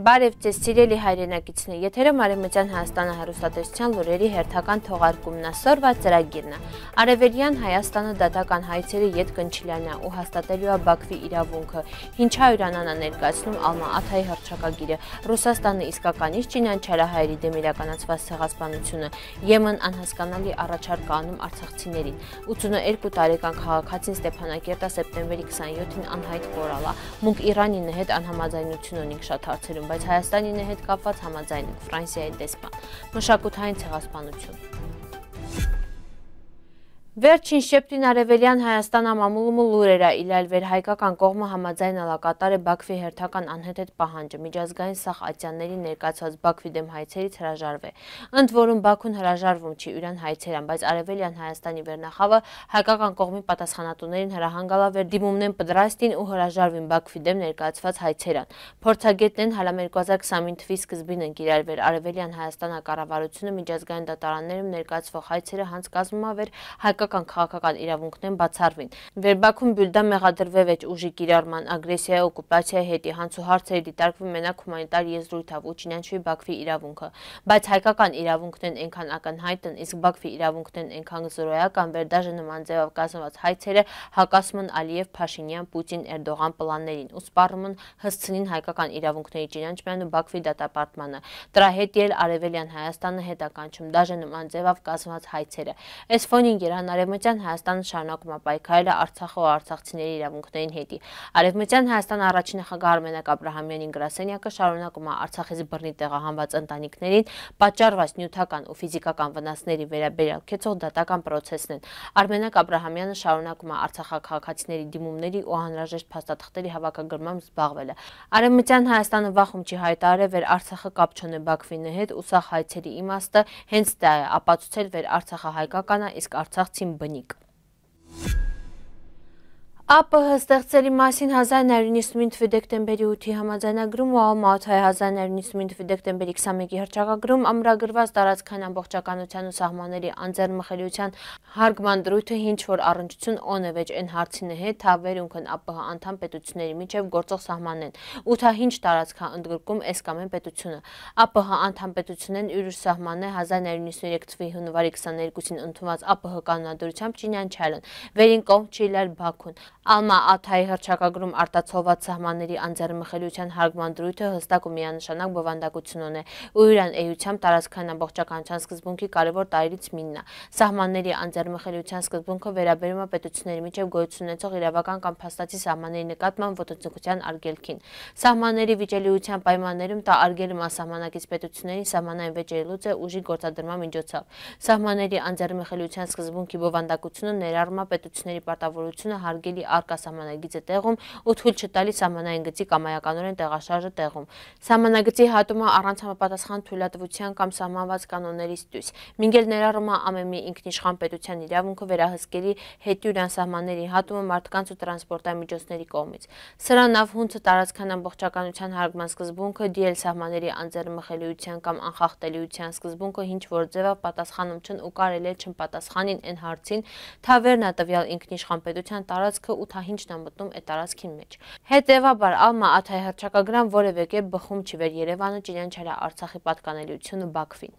Բարև ձեզ սիրելի հայրենակիցներ, եթերը Մարևմտյան Հայաստանը հարուսատեսության լուրերի հերթական թողարկումն է, սորվա ծրագիրն է։ Արևելյան Հայաստանը դատական հայցերի ետ կնչիլանա ու հաստատելու է Բաքվի իրավունքը։ Հինչա Հյուրանանա ներկայացնում Ալմա Աթայի հռչակագիրը։ Ռուսաստանը իսկականից Չինան Չարահայերի դեմ իրականացված ցեղասպանությունը։ Եմեն անհասկանալի առաջարկ անում արցախցիներին։ 82 տարեկան քաղաքացին Ստեփանակերտը սեպտեմբերի 27-ին անհայտ կորալա։ Մունք Իրանին հետ անհամաձայնություն ունենք շատ հարցերում բայց Հայաստանին է հետ կապված համաձայն է Ֆրանսիայի դեսպան։ Մշակութային ցեղասպանություն։ Վերջին շեպտին արևելյան Հայաստան ամամուլումը լուրեր է, իլայլ վեր հայկական կողմը համաձայն ալակատար է բակվի հերթական անհետետ պահանջը, միջազգային սախ ատյանների ներկացված բակվի դեմ հայցերից հրաժարվ է։ Ընդ որում բակուն հրաժարվում չի ուրան հայցերան, բայց արևելյան Հայաստանի վերնախավը հայկական կողմի պատասխանատուներին հրահանգալավեր դիմումն են պդրաստին ու հրաժարվին բակվի դեմ ներկացված հայցերան։ Փորձագետն են հալամ 2025 թվի սկզբին ընկիրալ վեր արևելյան Հայաստանա կառավարությունը միջազգային դատարաններում ներկացվող հայցերը հանց կազմում ավեր հայկական հիմնական քաղաքական իրավունքներն բացառվին։ Վերբաքում Բյուլդա մեղադրվև էջ ուժի կիրառման, ագրեսիա, օկուպացիա հետի հանցու հարցերը դիտարկվում մենակ հումանիտար եզրույթով ու չինանչվի Բաքվի իրավունքը, բայց հայկական իրավունքներն այնքան ակնհայտ են, իսկ Բաքվի իրավունքներն այնքան զորոյական վերդաժը նման ձևով կազմված հայցերը հակասում են Ալիև, Փաշինյան, Պուտին, Էրդողան պլաններին ու սպառում են հսցնին հայկական իրավունքների ճանաչման ու Բաքվի դատապարտմանը։ Դրա հետ ել Արևելյան Հայաստանը հետականչում դաժե նման ձևով կազմված հայցերը։ Այս ֆոնին Երան Արևմտյան Հայաստանը շարունակում է պայքարելը Արցախը ու արցախցիների իրավունքներին հետի։ Արևմտյան Հայաստան առաջին նախագահ Արմենակ Աբ รา համյանին գրասենյակը շարունակում է Արցախից բռնի տեղահանված ընտանիքներին պատճառված նյութական ու ֆիզիկական վնասների վերաբերյալ քեցող դատական process-ն։ Արմենակ Աբ รา համյանը շարունակում է Արցախակահացիների դիմումների ու անհրաժեշտ փաստաթղթերի հավաքագրմամբ զբաղվելը։ Արևմտյան Հայաստանը վախում չի հայտարարել վեր Արցախը կապ չունի Բաքվինի հետ ու սա հայցերի իմաստը հենց դա է ապացուցել վեր Արցախը հայկական է իսկ Արցախ Тимбаник. ԱՊՀ ստեղծելի մասին 1995 թվի դեկտեմբերի 8-ի համաձայնագրում ու ԱՄԱԹ-ի 1995 թվի դեկտեմբերի 21-ի հռչակագրում ամրագրված տարածքային ամբողջականության ու սահմանների անձեռմխելիության հարգման դրույթը հինչ որ առնչություն օնևեջ այն հարցին է հետ, թա վերունքն ԱՊՀ անդամ պետությունների միջև գործող սահմանն են, ու թա հինչ տարածքա ընդգրկում էս կամ այն պետությունը։ ԱՊՀ անդամ պետությունն իր սահմանն է 1993 թվի հունվարի 22-ին ընդունված ԱՊՀ կանոնադրությամբ Չինյան Չալն, վերին կողմ Չիլել Բաքուն Ալմա աթայի հրճակագրում արտացոլված սահմանների անձերմխելիության հարգման դրույթը հստակ ու միանշանակ բովանդակություն ունե ու իրան էյությամբ տարածքային ամբողջականության սկզբունքի կարևոր տարրից մինն է։ Սահմանների անձերմխելիության սկզբունքը վերաբերում է պետությունների միջև գոյություն ունեցող իրավական կամ փաստացի սահմանների նկատմամբ ոտնձգության արգելքին։ Սահմանների վիճելիության պայմաններում տա արգելում անսահմանակից պետությունների սահմանային վեճելուց է ուժի գործադրման միջոցով։ Սահմանների անձերմխելիության սկզբունքի բովանդակությունը ներառում է պետությունների պարտավորությունը հարգելի արկա սահմանագիծը տեղում ու թույլ չտալի սահմանային գծի կամայականորեն տեղաշարժը տեղում։ Սահմանագծի հատումը առանց համապատասխան թույլատվության կամ սահմանված կանոններից դույս։ Մինգել ներառում է ամեմի ինքնիշխան պետության իրավունքը վերահսկելի հետյուրյան սահմանների հատումը մարդկանց ու տրանսպորտամիջոցների կողմից։ Սրա նավհունցը տարածքան ամբողջականության հարգման սկզբունքը, դիել սահմանների անձեռմխելիության կամ անխախտելիության սկզբունքը ինչ որ ձևա պատասխանում չն ու կարելի չն պատասխանին այն հարցին, թավերն ատվյալ ինքնիշխան պետության տարածքը 8-ահինչն է մտնում այդ տարածքին մեջ։ Հետևաբար Ալմա Աթայի հռչակագրան որևէ կերպ բխում չի վեր Երևանը, Ճիրյանչալա Արցախի պատկանելիությունը Բաքվին։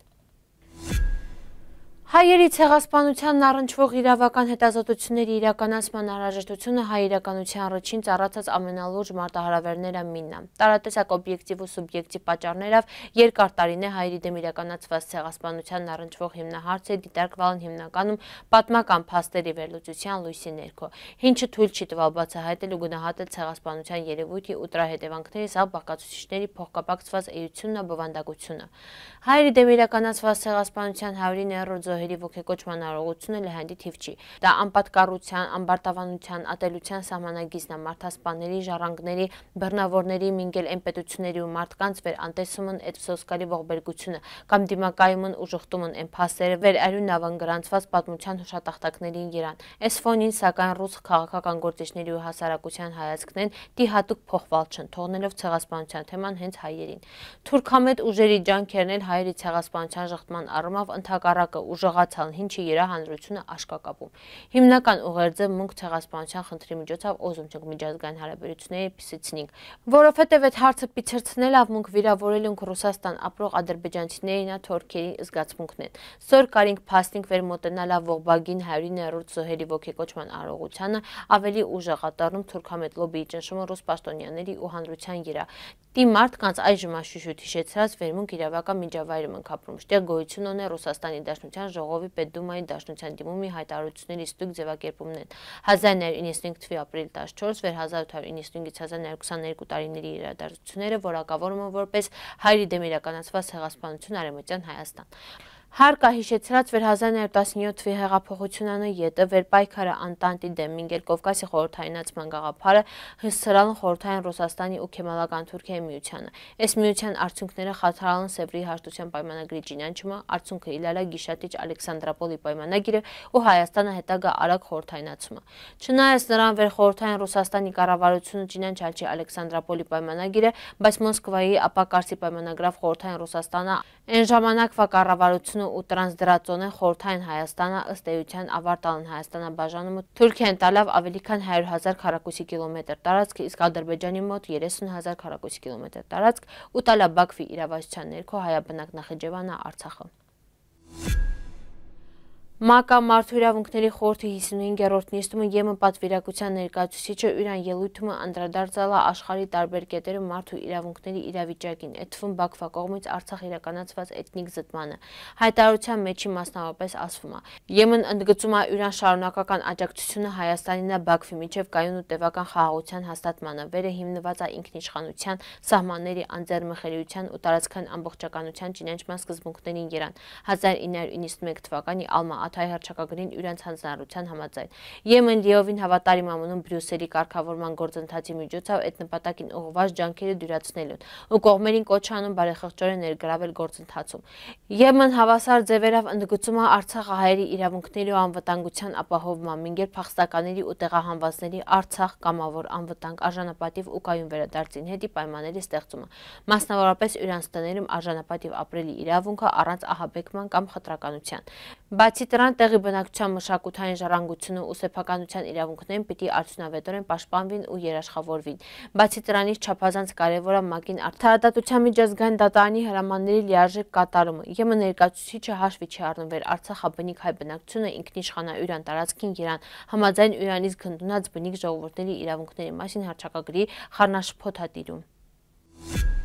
Հայերի ցեղասպանությանն առնչվող իրավական հետազոտությունների իրականացման անհրաժեշտությունը հայ իրականության առաջին ծառացած ամենալուրջ մարտահրավերները մինն է։ Տարատեսակ օբյեկտիվ ու սուբյեկտիվ պատճառներով երկար տարիներ հայերի դեմ իրականացված ցեղասպանությանն առնչվող հիմնահարցը դիտարկվալն հիմնականում պատմական փաստերի վերլուծության լույսի ներքո, ինչը թույլ չի տվել բացահայտել ու գնահատել ցեղասպանության երևույթի ու դրա հետևանքների սա բակացուցիչների փոխկապակցված էությունն ու բովանդակությունը։ Հայերի դեմ իրականացված ցեղասպանության 190 զոհ զոհերի ոգեկոչման արողությունը լեհանդի թիվ չի։ Դա անպատկառության, անբարտավանության, ատելության սահմանագիզն է մարդասպաների, ժառանգների, բռնավորների, մինգել այն պետությունների ու մարդկանց վեր անտեսումն այդ սոսկալի ողբերգությունը կամ դիմակայումն ուժղտումն այն փաստերը վեր արյուն ավանգրանցված պատմության հուշատախտակներին երան։ Այս ֆոնին սակայն ռուս քաղաքական գործիչների ու հասարակության հայացքներն դի հատուկ փոխվալ չեն, թողնելով ցեղասպանության թեման հենց հայերին։ Թուրքամետ ուժերի ջանքերն էլ հայերի ցեղասպանության ժխտման առումով ընդհակառակը ուժը զորացան, ինչի երահանրությունը աշկակապում։ Հիմնական ուղերձը մունք ցեղասպանության խնդրի միջոցով օզում չենք միջազգային հարաբերությունների պիսեցնինք, որովհետև այդ հարցը պիցերցնել ավմունք վիրավորել ենք Ռուսաստան ապրող ադրբեջանցիներին, թորքերին զգացմունքն են։ Սոր կարինք փաստինք վերմոտենալ ողբագին 190 զոհերի ոգեկոճման արողությանը ավելի ուժեղ ատարնում թուրքամետ լոբիի ճնշումը ռուս պաշտոնյաների ու հանրության երա։ Դի մարդկանց այժմ աշուշուտ հիշեցրած վերմունք իրավական միջավայրում ենք ապրում։ Շտեղ գոյություն ունեն Ռուսաստանի Դաշնության ժողովի Պետդումայի Դաշնության դիմումի հայտարարությունների ստույգ ձևակերպումն են։ 1995 թվականի ապրիլ 14 վեր 1895-ից 1922 տարիների իրադարձությունները որակավորումը որպես հայրի դեմ իրականացված հեղասպանություն Արեմտյան Հայաստան։ Հարկա հիշեցրած վեր 1917-ի հեղափոխությունանը ետը վեր պայքարը անտանտի դեմ մինգեր կովկասի խորհրդայնացման գաղափարը հսցրալն խորհրդային Ռուսաստանի ու Քեմալական Թուրքիայի միությանը։ Այս միության արդյունքները խաթարալն Սևրի հաշտության պայմանագրի ճինանչումը, արդյունքը Իլալա Գիշատիչ Ալեքսանդրապոլի պայմանագիրը ու Հայաստանը հետագա արագ խորհրդայնացումը։ Չնայած նրան վեր խորհրդային Ռուսաստանի կառավարությունը ճինանչալի Ալեքսանդրապոլի պայմանագիրը, բայց Մոսկվայի ապակարսի պայմանագրավ խորհրդային Ռուսաստանը Այն ժամանակվա կառավարությունը ու տրանսդրածոնը խորթային Հայաստանը ըստ էության ավարտան Հայաստանը բաժանում Թուրքիան տալավ ավելի քան 100.000 քառակուսի կիլոմետր տարածք, իսկ Ադրբեջանի մոտ 30.000 քառակուսի կիլոմետր տարածք ու տալավ Բաքվի իրավասության ներքո հայաբնակ Նախիջևանը Արցախը։ ՄԱԿ-ը մարդու իրավունքների խորհրդի 55-րդ նիստումը ԵՄ պատվիրակության ներկայացուցիչը Յուրան ելույթումը անդրադարձալ է աշխարհի տարբեր կետերում մարդու իրավունքների իրավիճակին, այդ թվում Բաքվա կողմից Արցախ իրականացված էթնիկ զտմանը։ Հայտարարության մեջի մասնավորապես ասվում է. ԵՄ-ն ընդգծում է Յուրան շարունակական աջակցությունը Հայաստանին է Բաքվի միջև կայուն ու տևական խաղաղության հաստատմանը, վերը հիմնված է ինքնիշխանության, սահմանների անձեռմխելիության ու տարածքային ամբողջականության ճանաչման սկզբունքներին երան 1991 թվականի Ալմա Մաթայ հրճակագրին իրենց հանձնարարության համաձայն։ ԵՄՆԴ-ին հավատարիմ ԱՄՆ-ում Բրյուսելի կարգավորման գործընթացի միջոցով այդ նպատակին ուղղված ջանքերը դյուրացնելուն ու կողմերին կոչ անում բարեխղճորեն ներգրավել գործընթացում։ ԵՄՆ հավասար ձևերով ընդգծում է Արցախը հայերի իրավունքների ու անվտանգության ապահովման, մինչև փախստականների ու տեղահանվածների Արցախ կամավոր անվտանգ արժանապատիվ ու կայուն վերադարձին հետի պայմանների ստեղծումը, մասնավորապես յուրանց տներում արժանապատիվ ապրելի իրավունքը առանց ահաբեկման կամ խտրականության։ Բացի դրան տեղի բնակչության մշակութային ժառանգությունը ու սեփականության իրավունքներն պիտի արդյունավետորեն պաշտպանվին ու երաշխավորվին։ Բացի դրանից չափազանց կարևոր է ՄԱԿ-ին արդարադատության միջազգային դատարանի հրամանների լիարժեք կատարումը։ ԵՄ ներկայացուցիչը հաշվի չի առնվել Արցախ հաբնիկ հայ բնակչությունը ինքնիշխանայուրան տարածքին երան համաձայն Իրանից քննունած բնիկ ժողովուրդների իրավունքների մասին հռչակագրի խառնաշփոթ հատիրում։ Thank you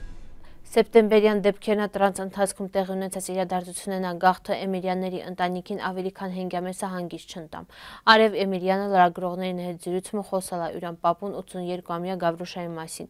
Սեպտեմբերյան դեպքերն ատրանց ընթացքում տեղ ունեցած իրադարձությունն ագաղթը Էմիրյանների ընտանիքին ավելի քան հենգյամեսը հանգիս չընտամ։ Արև Էմիրյանը լրագրողներին հետ զրույցում խոսալա Յուրան Պապուն 82-ամյա Գավրուշայի մասին։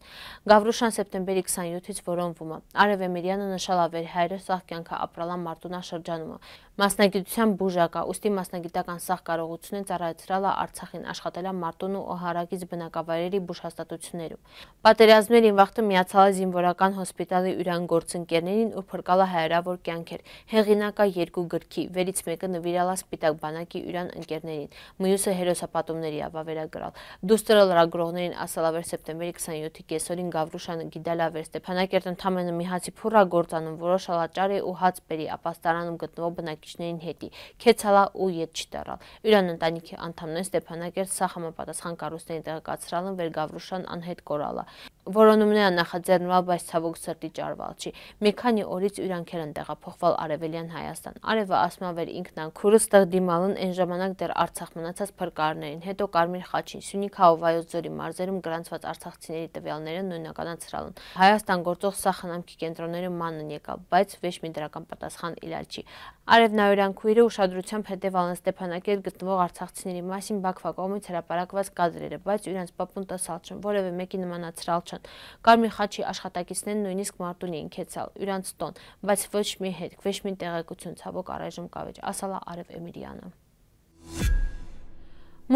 Գավրուշան սեպտեմբերի 27-ից որոնվում է։ Արև Էմիրյանը նշալա վեր հայրը սաղ կյանքը ապրալա Մարտունա շրջանումը։ Մասնագիտության բուժակա, ուստի մասնագիտական սաղ կարողություն են ծառայցրալը Արցախին աշխատելա Մարտուն ու Հարագից բնակավայրերի բուժհաստատություններում։ Պատերազմներին վաղտը միացալը զինվորական հոսպիտալի յուրան գործընկերներին ու փրկալա հայերավոր կյանքեր։ Հեղինակա երկու գրքի, վերից մեկը նվիրալա Սպիտակ բանակի յուրան ընկերներին, մյուսը հերոսապատումների ավավերագրալ։ Դուստերը լրագրողներին ասալավեր սեպտեմբերի 27-ի կեսօրին Գավրուշան գիդալավեր Ստեփանակերտ ընդամենը մի հացի փուրա գործանում որոշ ալաճար է ու հաց բերի ապաստարանում գտնվող բնակի բնակիչներին հետի, քեցալա ու ետ չտարալ։ Իրան ընտանիքի անդամներն Ստեփանակերտ սա համապատասխան կառույցների տեղեկացրալն վերգավրուշան անհետ կորալա որոնումները նախաձեռնվել, բայց ցավոք սրտի ճարվալ չի։ Մի քանի օրից իրանքեր են տեղափոխվել Արևելյան Հայաստան։ Արևը ասմավեր ինքնան քուրը ստեղ դիմալն այն ժամանակ դեռ Արցախ մնացած փրկարներին, հետո Կարմիր Խաչին, Սյունիք Հովայոց ձորի մարզերում գրանցված արցախցիների տվյալները նույնականացրալն։ Հայաստան գործող սա խնամքի կենտրոնները մանն եկավ, բայց ոչ մի դրական պատասխան իլալ չի։ Արևնայորյան քույրը ուշադրությամբ հետևալն Ստեփանակերտ գտնվող արցախցիների մասին Բաքվա կողմից հրապարակված կադրերը, բայց իրենց պապունտասալ չեն, որևէ մեկի նմանացրալ չեն ջանության։ Կարմիր խաչի աշխատակիցներն նույնիսկ մարտուն էին քեցալ, իրանց տոն, բայց ոչ մի հետք, ոչ մի տեղեկություն ցավոք առայժմ կավեջ, ասալա Արև Էմիրյանը։ Thank you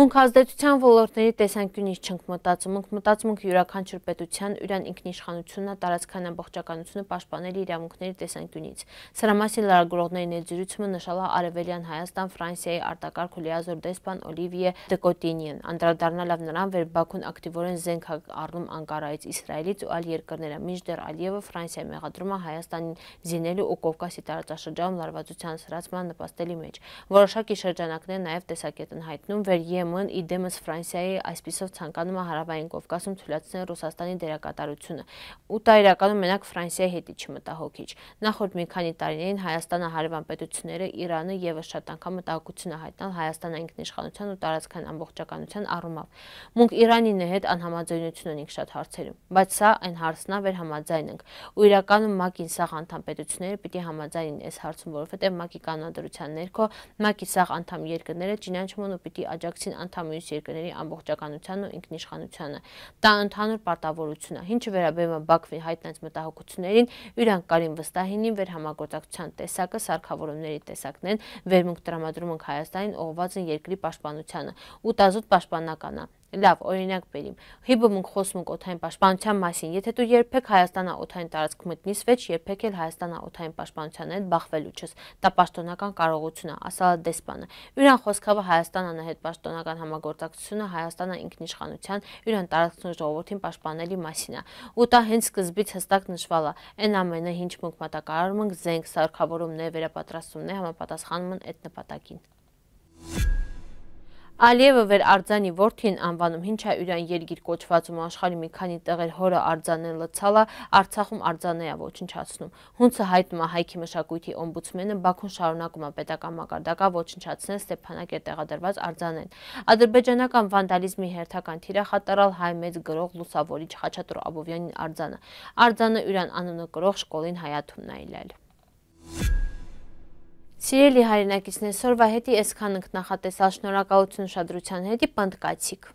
Մունքազդեցության ոլորդների տեսանկյունից չնք մտացում, ունք մտացում ունք յուրականչուր պետության, ուրան ինքնիշխանություննա, տարածքան ամբողջականությունը պաշտպանելի իրավունքների տեսանկյունից։ Սրամասին լարագրողների ներդրությունը նշալա Արևելյան Հայաստան, Ֆրանսիայի արտակարգ ու լիազոր դեսպան Օլիվիե Դեկոտինին, անդրադառնալով նրան, որ Բաքուն ակտիվորեն զենք է առնում Անկարայից, Իսրայելից ու այլ երկրները, մինչդեռ Ալիևը Ֆրանսիայի մեղադրումը Հայաստանին զինելու ու Կովկասի տարածաշրջանում լարվածության սրացման նպաստելի մեջ։ Որոշակի շրջանակներ նաև տեսակետ են հայտնում, որ ԵՄ ԵՄ-ն իդեմս Ֆրանսիայի այսպիսով ցանկանում է հարավային Կովկասում թույլատնել Ռուսաստանի դերակատարությունը։ Ու դա իրականում մենակ Ֆրանսիայի հետ չմտահոգիչ։ Նախորդ մի քանի տարիներին Հայաստանը հարևան պետությունները Իրանը եւս շատ անգամ մտահոգություն է հայտնել Հայաստանի ինքնիշխանության ու տարածքային ամբողջականության առումով։ Մունք Իրանին հետ անհամաձայնություն ունենք շատ հարցերում, բայց սա այն հարցն է, վեր համաձայն ենք։ Ու իրականում ՄԱԿ-ին սաղ անդամ պետությունները պիտի համաձայնին այս հարցում, որովհետեւ ՄԱԿ-ի կանոնադրության ներքո ՄԱԿ-ի սաղ անդամ երկրները ճինանչման ու պիտի աջակցին անդամ մյուս երկրների ամբողջականությանն ու ինքնիշխանությանը։ Դա ընդհանուր պարտավորություն է։ Ինչը վերաբերում է Բաքվի հայտնած մտահոգություններին, իրանք կարին վստահին վերհամագործակցության տեսակը, սարքավորումների տեսակներն, վերմունք տրամադրում ենք Հայաստանին, ուղղված են երկրի պաշտպանությանը։ Ուտազուտ պաշտպանական է։ Լավ, օրինակ բերիմ։ Հիբը մունք խոսում ենք օթային պաշտպանության մասին։ Եթե դու երբեք Հայաստանը օթային տարածք մտնիս, վեճ երբեք էլ Հայաստանը օթային պաշտպանության հետ բախվելու չես։ Դա պաշտոնական կարողություն է, ասաლა դեսպանը։ Յուրան խոսքավը Հայաստանն է հետ պաշտոնական համագործակցությունը Հայաստանը ինքնիշխանության յուրան տարածքն ու ժողովրդին պաշտպանելի մասին է։ Ու դա հենց սկզբից հստակ նշվել է։ Այն ամենը, ինչ մունք մատակարարում ենք, զենք, սարքավորումներ, վերապատրաստումներ համապատասխանում են այդ նպատակին։ Ալիևը վեր արձանի որդին անվանում հինչա յուրան երգիր կոչվածում աշխարի մի քանի տեղեր հորը արձանեն լծալա, արցախում արձանեա ոչնչացնում։ Հունցը հայտում է հայքի մշակույթի օմբուդսմենը Բաքուն շարունակում է պետական մակարդակա ոչնչացնել Ստեփանակեր տեղադրված արձանեն։ Ադրբեջանական վանդալիզմի հերթական թիրը խաթարալ հայ մեծ գրող լուսավորիչ Խաչատուր Աբովյանին արձանը։ Արձանը յուրան անունը գրող շկոլին հայաթումն այլել։ Սիրելի հայրենակիցներ, սորվա հետի այսքան ենք նախատեսալ շնորհակալություն շադրության հետի պնդկացիք։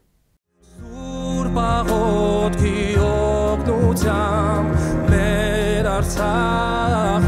Սուրբ աղոթքի օգնությամբ մեր Արցախ